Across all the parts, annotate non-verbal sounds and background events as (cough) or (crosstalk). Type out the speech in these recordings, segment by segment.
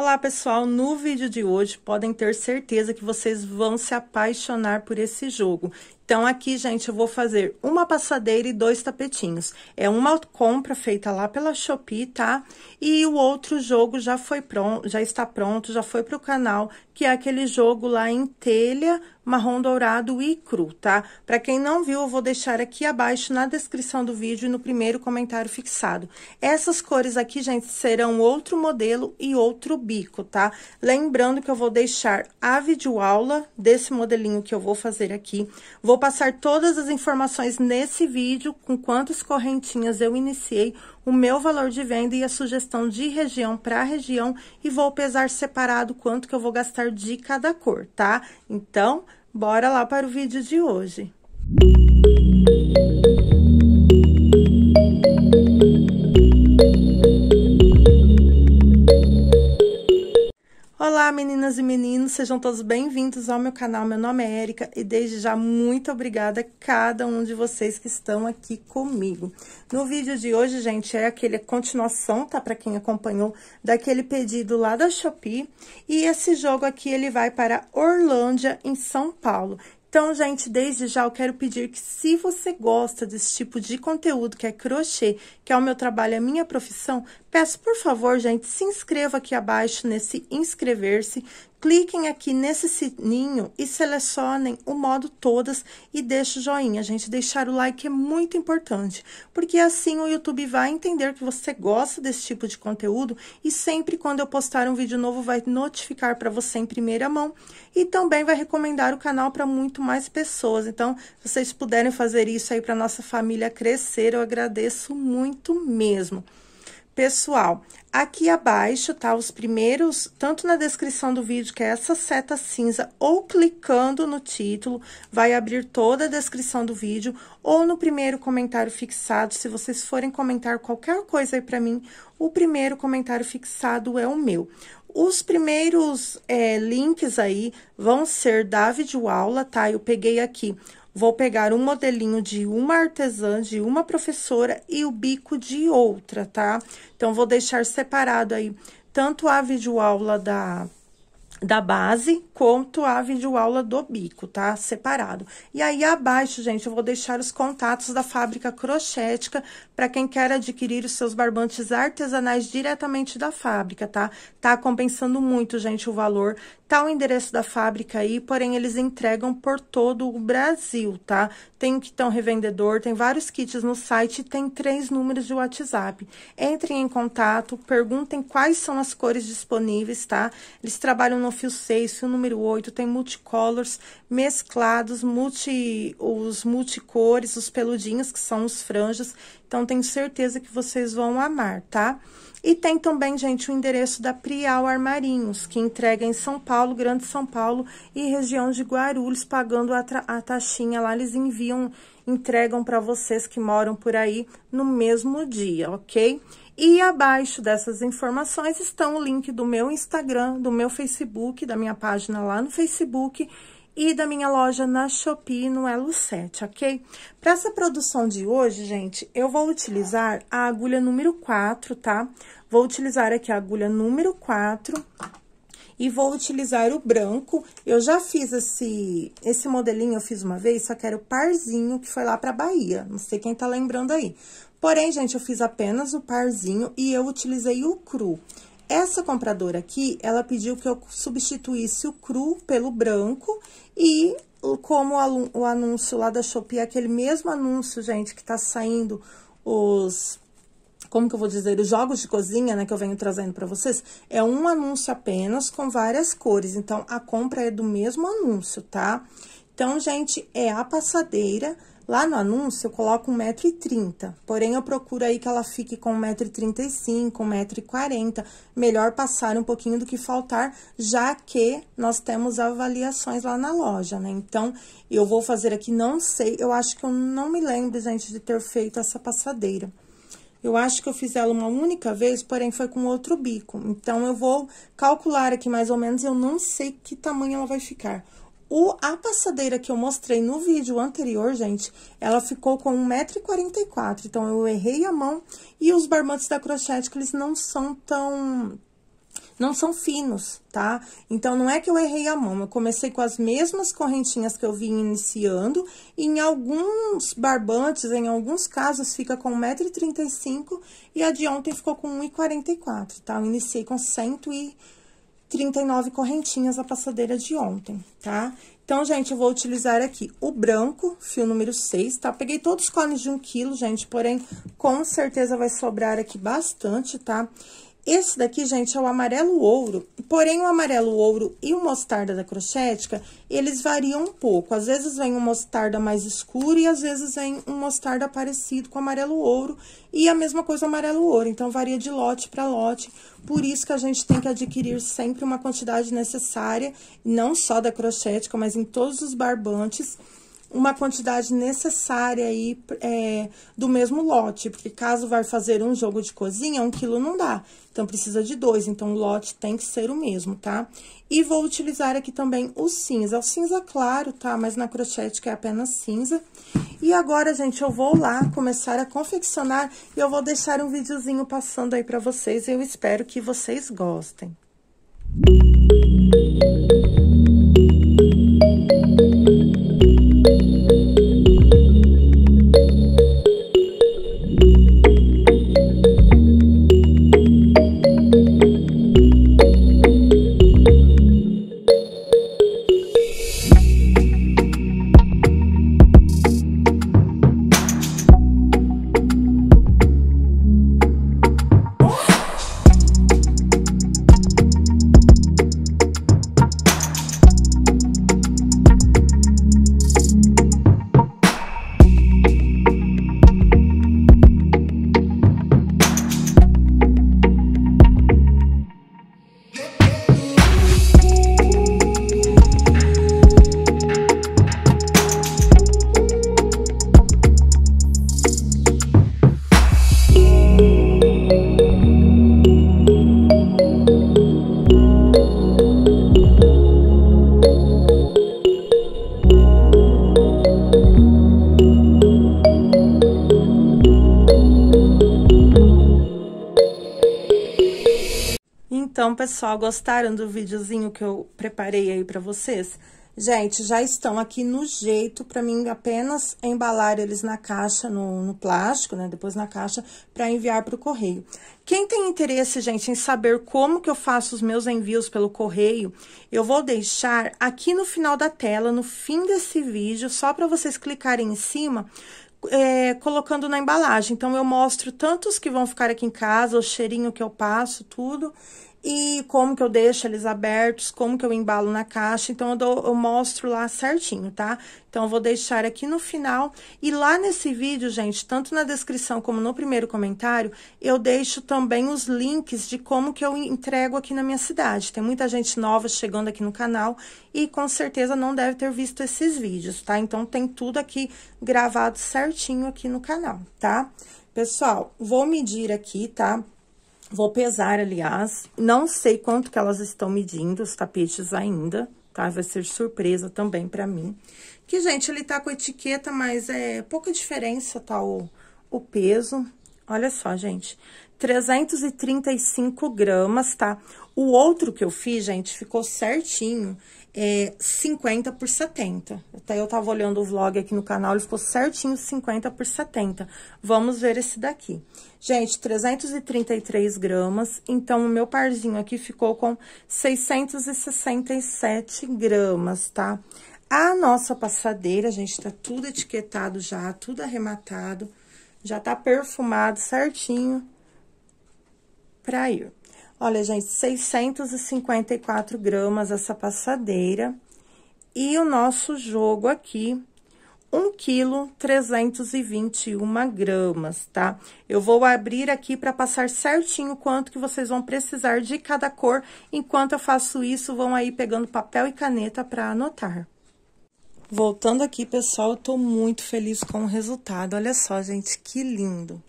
Olá pessoal, no vídeo de hoje podem ter certeza que vocês vão se apaixonar por esse jogo então, aqui, gente, eu vou fazer uma passadeira e dois tapetinhos. É uma compra feita lá pela Shopee, tá? E o outro jogo já foi pronto, já está pronto, já foi pro canal, que é aquele jogo lá em telha, marrom dourado e cru, tá? Para quem não viu, eu vou deixar aqui abaixo na descrição do vídeo e no primeiro comentário fixado. Essas cores aqui, gente, serão outro modelo e outro bico, tá? Lembrando que eu vou deixar a videoaula desse modelinho que eu vou fazer aqui. Vou passar todas as informações nesse vídeo, com quantas correntinhas eu iniciei, o meu valor de venda e a sugestão de região para região e vou pesar separado quanto que eu vou gastar de cada cor, tá? Então, bora lá para o vídeo de hoje. Música Olá, meninas e meninos, sejam todos bem-vindos ao meu canal. Meu nome é Érica e desde já muito obrigada a cada um de vocês que estão aqui comigo. No vídeo de hoje, gente, é aquele continuação, tá? Para quem acompanhou, daquele pedido lá da Shopee. E esse jogo aqui, ele vai para Orlândia, em São Paulo. Então, gente, desde já eu quero pedir que se você gosta desse tipo de conteúdo que é crochê, que é o meu trabalho, a minha profissão, Peço, por favor, gente, se inscreva aqui abaixo nesse inscrever-se. Cliquem aqui nesse sininho e selecionem o modo todas e deixe o joinha, gente. Deixar o like é muito importante, porque assim o YouTube vai entender que você gosta desse tipo de conteúdo e sempre quando eu postar um vídeo novo vai notificar para você em primeira mão e também vai recomendar o canal para muito mais pessoas. Então, se vocês puderem fazer isso aí para nossa família crescer, eu agradeço muito mesmo. Pessoal, aqui abaixo tá os primeiros, tanto na descrição do vídeo, que é essa seta cinza, ou clicando no título, vai abrir toda a descrição do vídeo, ou no primeiro comentário fixado, se vocês forem comentar qualquer coisa aí pra mim, o primeiro comentário fixado é o meu. Os primeiros é, links aí vão ser da videoaula, tá? Eu peguei aqui Vou pegar um modelinho de uma artesã, de uma professora e o bico de outra, tá? Então, vou deixar separado aí tanto a videoaula da da base quanto a videoaula do bico, tá? Separado. E aí abaixo, gente, eu vou deixar os contatos da fábrica Crochética para quem quer adquirir os seus barbantes artesanais diretamente da fábrica, tá? Tá compensando muito, gente, o valor. Tá o endereço da fábrica aí, porém eles entregam por todo o Brasil, tá? tem um kitão revendedor, tem vários kits no site, tem três números de WhatsApp. Entrem em contato, perguntem quais são as cores disponíveis, tá? Eles trabalham no fio 6, fio número 8, tem multicolors mesclados, multi, os multicores, os peludinhos, que são os franjas, então, tenho certeza que vocês vão amar, tá? E tem também, gente, o endereço da Prial Armarinhos, que entrega em São Paulo, Grande São Paulo e região de Guarulhos, pagando a, a taxinha lá. Eles enviam, entregam para vocês que moram por aí no mesmo dia, ok? E abaixo dessas informações estão o link do meu Instagram, do meu Facebook, da minha página lá no Facebook e da minha loja na Shopee no Elo 7, ok? Para essa produção de hoje, gente, eu vou utilizar a agulha número 4, tá? Vou utilizar aqui a agulha número 4 e vou utilizar o branco. Eu já fiz esse, esse modelinho, eu fiz uma vez, só que era o parzinho que foi lá pra Bahia. Não sei quem tá lembrando aí. Porém, gente, eu fiz apenas o parzinho e eu utilizei o cru. Essa compradora aqui, ela pediu que eu substituísse o cru pelo branco e como o anúncio lá da Shopee é aquele mesmo anúncio, gente, que tá saindo os como que eu vou dizer, os jogos de cozinha, né, que eu venho trazendo para vocês, é um anúncio apenas com várias cores. Então, a compra é do mesmo anúncio, tá? Então, gente, é a passadeira Lá no anúncio, eu coloco 1,30m, porém, eu procuro aí que ela fique com 1,35m, 1,40m, melhor passar um pouquinho do que faltar, já que nós temos avaliações lá na loja, né? Então, eu vou fazer aqui, não sei, eu acho que eu não me lembro, gente, de ter feito essa passadeira. Eu acho que eu fiz ela uma única vez, porém, foi com outro bico. Então, eu vou calcular aqui mais ou menos, eu não sei que tamanho ela vai ficar. O, a passadeira que eu mostrei no vídeo anterior, gente, ela ficou com 1,44m, então eu errei a mão. E os barbantes da crochete, que eles não são tão... não são finos, tá? Então, não é que eu errei a mão, eu comecei com as mesmas correntinhas que eu vim iniciando. E em alguns barbantes, em alguns casos, fica com 1,35m e a de ontem ficou com 1,44m, tá? Eu iniciei com 100 39 correntinhas a passadeira de ontem, tá? Então, gente, eu vou utilizar aqui o branco, fio número 6, tá? Peguei todos os cones de 1 um quilo, gente, porém, com certeza vai sobrar aqui bastante, tá? Esse daqui, gente, é o amarelo ouro, porém o amarelo ouro e o mostarda da crochética, eles variam um pouco. Às vezes vem um mostarda mais escuro e às vezes vem um mostarda parecido com o amarelo ouro e a mesma coisa o amarelo ouro. Então, varia de lote para lote, por isso que a gente tem que adquirir sempre uma quantidade necessária, não só da crochética, mas em todos os barbantes, uma quantidade necessária aí é, do mesmo lote, porque caso vai fazer um jogo de cozinha, um quilo não dá, então precisa de dois, então o lote tem que ser o mesmo, tá? E vou utilizar aqui também o cinza, o cinza claro, tá? Mas na que é apenas cinza. E agora, gente, eu vou lá começar a confeccionar e eu vou deixar um videozinho passando aí pra vocês, eu espero que vocês gostem. Então, pessoal, gostaram do videozinho que eu preparei aí para vocês? Gente, já estão aqui no jeito para mim apenas embalar eles na caixa, no, no plástico, né? Depois na caixa, para enviar para o correio. Quem tem interesse, gente, em saber como que eu faço os meus envios pelo correio, eu vou deixar aqui no final da tela, no fim desse vídeo, só para vocês clicarem em cima, é, colocando na embalagem. Então, eu mostro tantos que vão ficar aqui em casa, o cheirinho que eu passo, tudo e como que eu deixo eles abertos, como que eu embalo na caixa. Então, eu, dou, eu mostro lá certinho, tá? Então, eu vou deixar aqui no final. E lá nesse vídeo, gente, tanto na descrição como no primeiro comentário, eu deixo também os links de como que eu entrego aqui na minha cidade. Tem muita gente nova chegando aqui no canal e com certeza não deve ter visto esses vídeos, tá? Então, tem tudo aqui gravado certinho aqui no canal, tá? Pessoal, vou medir aqui, tá? Tá? Vou pesar, aliás, não sei quanto que elas estão medindo os tapetes ainda, tá? Vai ser surpresa também pra mim. Que, gente, ele tá com etiqueta, mas é pouca diferença, tá, o, o peso. Olha só, gente, 335 gramas, tá? O outro que eu fiz, gente, ficou certinho é, 50 por 70. Até eu tava olhando o vlog aqui no canal, ele ficou certinho 50 por 70. Vamos ver esse daqui. Gente, 333 gramas, então o meu parzinho aqui ficou com 667 gramas, tá? A nossa passadeira, gente, tá tudo etiquetado já, tudo arrematado, já tá perfumado certinho pra ir. Olha, gente, 654 gramas essa passadeira. E o nosso jogo aqui, 1 quilo 321 gramas, tá? Eu vou abrir aqui para passar certinho quanto que vocês vão precisar de cada cor. Enquanto eu faço isso, vão aí pegando papel e caneta para anotar. Voltando aqui, pessoal, eu tô muito feliz com o resultado. Olha só, gente, que lindo!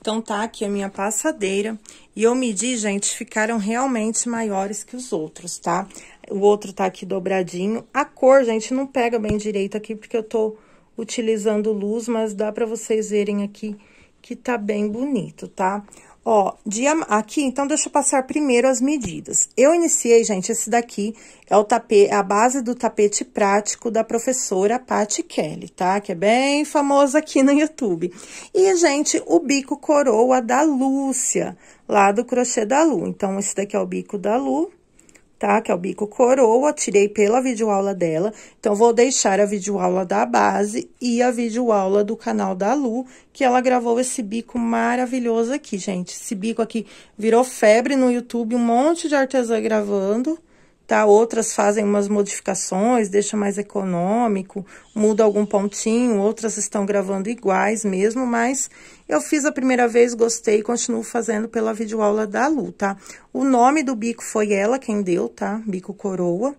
Então, tá aqui a minha passadeira. E eu medi, gente, ficaram realmente maiores que os outros, tá? O outro tá aqui dobradinho. A cor, gente, não pega bem direito aqui, porque eu tô utilizando luz, mas dá pra vocês verem aqui que tá bem bonito, tá? Tá? Ó, de, aqui, então, deixa eu passar primeiro as medidas. Eu iniciei, gente, esse daqui é o tapete, é a base do tapete prático da professora Patti Kelly, tá? Que é bem famosa aqui no YouTube. E, gente, o bico coroa da Lúcia, lá do crochê da Lu. Então, esse daqui é o bico da Lu tá? Que é o bico coroa, tirei pela videoaula dela. Então, vou deixar a videoaula da base e a videoaula do canal da Lu, que ela gravou esse bico maravilhoso aqui, gente. Esse bico aqui virou febre no YouTube, um monte de artesã gravando, tá? Outras fazem umas modificações, deixa mais econômico, muda algum pontinho, outras estão gravando iguais mesmo, mas eu fiz a primeira vez, gostei e continuo fazendo pela videoaula da Lu, tá? O nome do bico foi ela quem deu, tá? Bico coroa.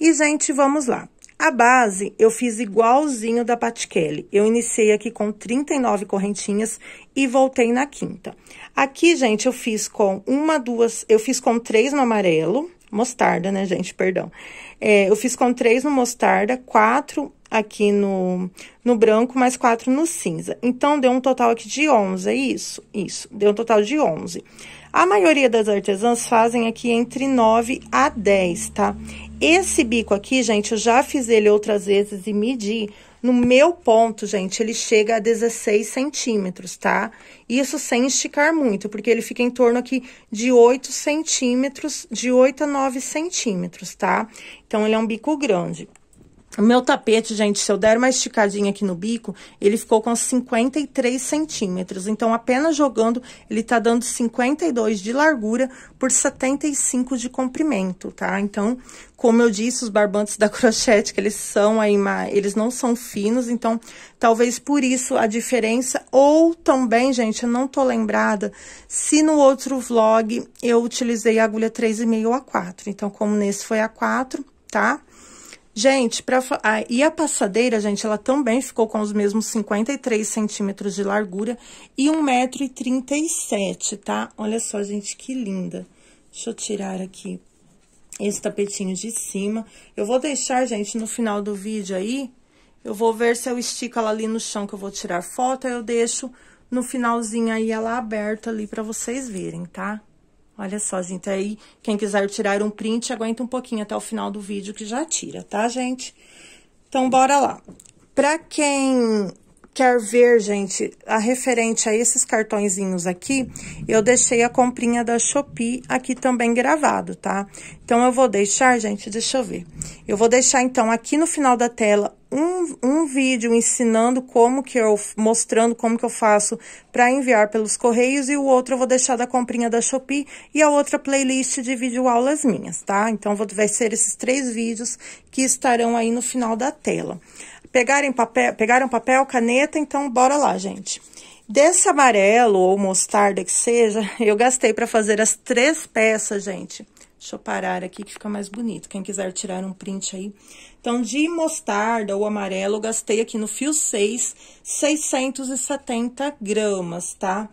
E, gente, vamos lá. A base eu fiz igualzinho da Pat Kelly. Eu iniciei aqui com 39 correntinhas e voltei na quinta. Aqui, gente, eu fiz com uma, duas, eu fiz com três no amarelo, mostarda, né, gente? Perdão. É, eu fiz com três no mostarda, quatro aqui no, no branco, mais quatro no cinza. Então, deu um total aqui de 11, é isso? Isso, deu um total de 11. A maioria das artesãs fazem aqui entre 9 a 10, tá? Esse bico aqui, gente, eu já fiz ele outras vezes e medi. No meu ponto, gente, ele chega a 16 centímetros, tá? Isso sem esticar muito, porque ele fica em torno aqui de 8 centímetros, de 8 a 9 centímetros, tá? Então, ele é um bico grande. O meu tapete, gente, se eu der uma esticadinha aqui no bico, ele ficou com 53 centímetros. Então, apenas jogando, ele tá dando 52 de largura por 75 de comprimento, tá? Então, como eu disse, os barbantes da (laughs) crochete, que eles são aí, eles não são finos, então, talvez por isso a diferença. Ou também, gente, eu não tô lembrada se no outro vlog eu utilizei a agulha 3,5 ou a 4. Então, como nesse foi a 4, Tá? Gente, pra, e a passadeira, gente, ela também ficou com os mesmos 53 centímetros de largura e 1,37m, tá? Olha só, gente, que linda. Deixa eu tirar aqui esse tapetinho de cima. Eu vou deixar, gente, no final do vídeo aí, eu vou ver se eu estico ela ali no chão que eu vou tirar foto, eu deixo no finalzinho aí ela aberta ali pra vocês verem, tá? Olha só, gente, aí quem quiser tirar um print, aguenta um pouquinho até o final do vídeo que já tira, tá, gente? Então, bora lá. Pra quem quer ver, gente, a referente a esses cartõezinhos aqui, eu deixei a comprinha da Shopee aqui também gravado, tá? Então, eu vou deixar, gente, deixa eu ver. Eu vou deixar, então, aqui no final da tela um, um vídeo ensinando como que eu, mostrando como que eu faço para enviar pelos correios e o outro eu vou deixar da comprinha da Shopee e a outra playlist de vídeo aulas minhas, tá? Então, vou, vai ser esses três vídeos que estarão aí no final da tela. Pegarem papel, pegaram papel, caneta, então bora lá, gente. Desse amarelo ou mostarda que seja, (laughs) eu gastei para fazer as três peças, gente, Deixa eu parar aqui que fica mais bonito. Quem quiser tirar um print aí. Então, de mostarda ou amarelo, eu gastei aqui no fio 6, 670 gramas, tá?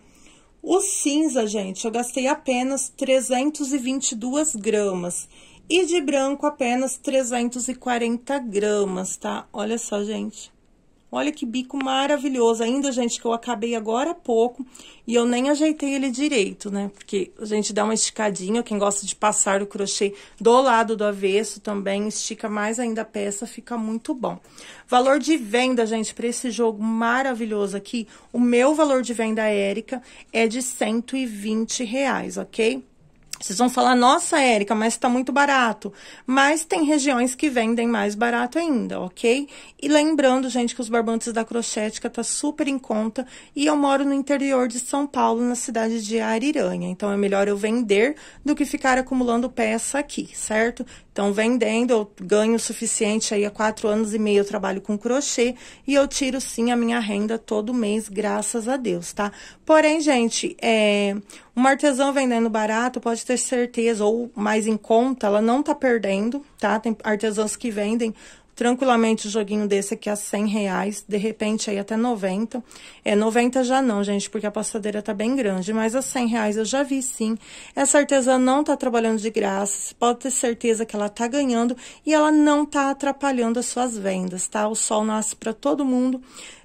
O cinza, gente, eu gastei apenas 322 gramas. E de branco, apenas 340 gramas, tá? Olha só, gente. Olha que bico maravilhoso ainda, gente, que eu acabei agora há pouco e eu nem ajeitei ele direito, né? Porque a gente dá uma esticadinha, quem gosta de passar o crochê do lado do avesso também, estica mais ainda a peça, fica muito bom. Valor de venda, gente, para esse jogo maravilhoso aqui, o meu valor de venda, Érica, é de 120 reais, ok? Vocês vão falar, nossa, Érica, mas está muito barato. Mas tem regiões que vendem mais barato ainda, ok? E lembrando, gente, que os barbantes da Crochética tá super em conta. E eu moro no interior de São Paulo, na cidade de Ariranha. Então, é melhor eu vender do que ficar acumulando peça aqui, certo? Então, vendendo, eu ganho o suficiente aí há quatro anos e meio eu trabalho com crochê e eu tiro sim a minha renda todo mês, graças a Deus, tá? Porém, gente, é, uma artesã vendendo barato pode ter certeza, ou mais em conta, ela não tá perdendo, tá? Tem artesãs que vendem tranquilamente o um joguinho desse aqui a 100 reais, de repente aí até 90. É, 90 já não, gente, porque a passadeira tá bem grande, mas a 100 reais eu já vi sim. Essa artesã não tá trabalhando de graça, pode ter certeza que ela tá ganhando e ela não tá atrapalhando as suas vendas, tá? O sol nasce para todo mundo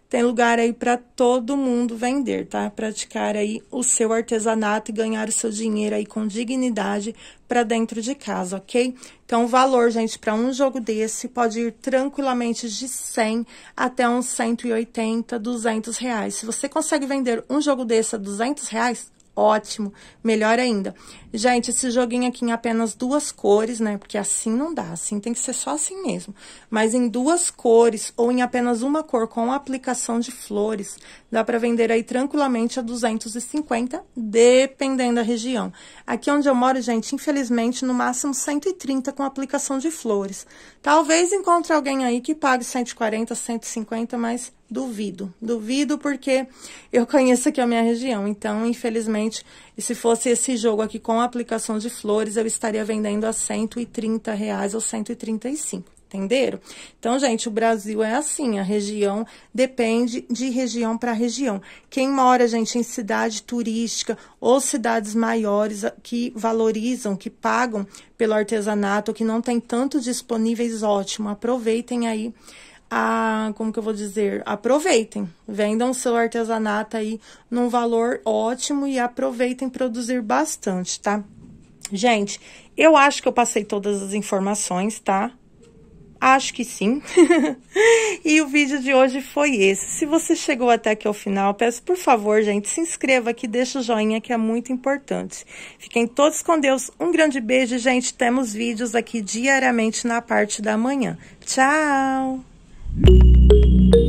tem lugar aí para todo mundo vender, tá? Praticar aí o seu artesanato e ganhar o seu dinheiro aí com dignidade para dentro de casa, ok? Então, o valor, gente, para um jogo desse pode ir tranquilamente de 100 até uns 180, 200 reais. Se você consegue vender um jogo desse a 200 reais, ótimo, melhor ainda. Gente, esse joguinho aqui em apenas duas cores, né? Porque assim não dá, assim tem que ser só assim mesmo. Mas em duas cores ou em apenas uma cor com aplicação de flores, dá para vender aí tranquilamente a 250, dependendo da região. Aqui onde eu moro, gente, infelizmente, no máximo 130 com aplicação de flores. Talvez encontre alguém aí que pague 140, 150, mas Duvido, duvido porque eu conheço aqui a minha região. Então, infelizmente, se fosse esse jogo aqui com aplicação de flores, eu estaria vendendo a 130 reais ou 135 entenderam? Então, gente, o Brasil é assim, a região depende de região para região. Quem mora, gente, em cidade turística ou cidades maiores que valorizam, que pagam pelo artesanato, que não tem tanto disponíveis, ótimo, aproveitem aí a, como que eu vou dizer, aproveitem, vendam seu artesanato aí num valor ótimo e aproveitem produzir bastante, tá? Gente, eu acho que eu passei todas as informações, tá? Acho que sim. (laughs) e o vídeo de hoje foi esse. Se você chegou até aqui ao final, peço por favor, gente, se inscreva aqui, deixa o joinha que é muito importante. Fiquem todos com Deus. Um grande beijo, gente. Temos vídeos aqui diariamente na parte da manhã. Tchau! Thank you.